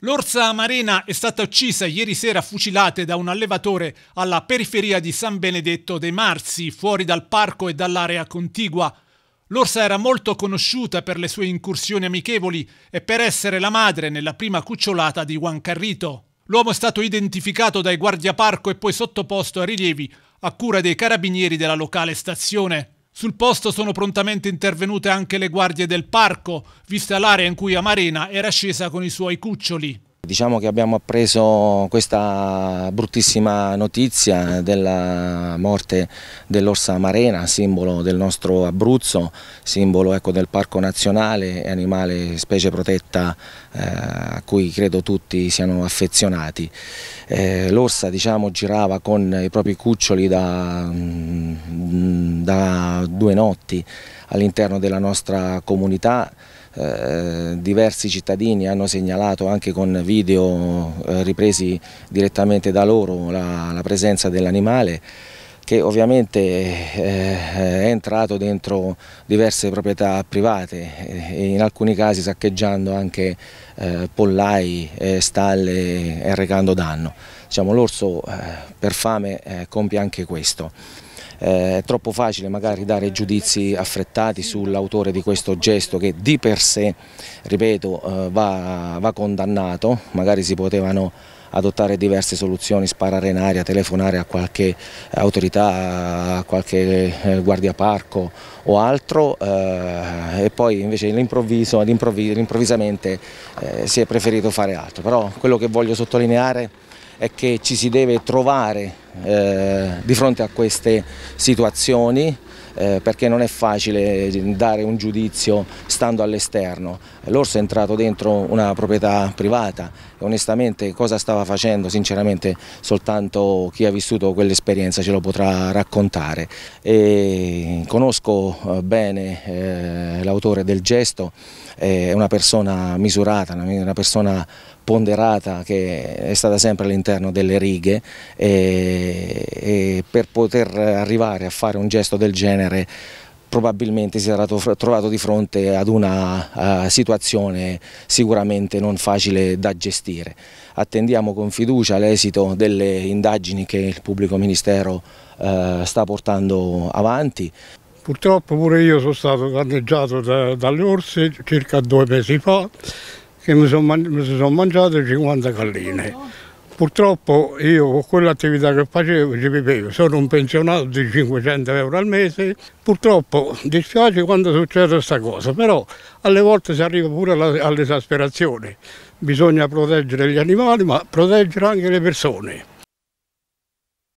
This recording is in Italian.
L'orsa marina è stata uccisa ieri sera fucilate da un allevatore alla periferia di San Benedetto dei Marzi, fuori dal parco e dall'area contigua. L'orsa era molto conosciuta per le sue incursioni amichevoli e per essere la madre nella prima cucciolata di Juan Carrito. L'uomo è stato identificato dai guardiaparco e poi sottoposto a rilievi a cura dei carabinieri della locale stazione. Sul posto sono prontamente intervenute anche le guardie del parco, vista l'area in cui Amarena era scesa con i suoi cuccioli. Diciamo che abbiamo appreso questa bruttissima notizia della morte dell'orsa amarena, simbolo del nostro Abruzzo, simbolo ecco, del parco nazionale e animale specie protetta eh, a cui credo tutti siano affezionati. Eh, L'orsa diciamo, girava con i propri cuccioli da mm, da due notti all'interno della nostra comunità. Eh, diversi cittadini hanno segnalato anche con video eh, ripresi direttamente da loro la, la presenza dell'animale che ovviamente eh, eh, è entrato dentro diverse proprietà private, eh, in alcuni casi saccheggiando anche pollai, stalle e recando danno. Diciamo, L'orso per fame compie anche questo. Eh, è troppo facile magari dare giudizi affrettati sull'autore di questo gesto che di per sé, ripeto, eh, va, va, condannato, magari si potevano adottare diverse soluzioni, sparare in aria, telefonare a qualche eh, autorità, a qualche eh, guardiaparco o altro eh, e poi invece all'improvviso, all'improvvisamente eh, si è preferito fare altro. Però quello che voglio sottolineare è che ci si deve trovare eh, di fronte a queste situazioni eh, perché non è facile dare un giudizio stando all'esterno. L'orso è entrato dentro una proprietà privata e onestamente cosa stava facendo sinceramente soltanto chi ha vissuto quell'esperienza ce lo potrà raccontare. E conosco eh, bene eh, l'autore del gesto, è una persona misurata, una persona ponderata che è stata sempre all'interno delle righe e, e per poter arrivare a fare un gesto del genere probabilmente si era trovato di fronte ad una uh, situazione sicuramente non facile da gestire. Attendiamo con fiducia l'esito delle indagini che il pubblico ministero uh, sta portando avanti. Purtroppo pure io sono stato danneggiato da, dalle orse circa due mesi fa che mi sono, mi sono mangiato 50 galline. Purtroppo io con quell'attività che facevo ci vivevo, sono un pensionato di 500 euro al mese, purtroppo dispiace quando succede questa cosa, però alle volte si arriva pure all'esasperazione, bisogna proteggere gli animali ma proteggere anche le persone.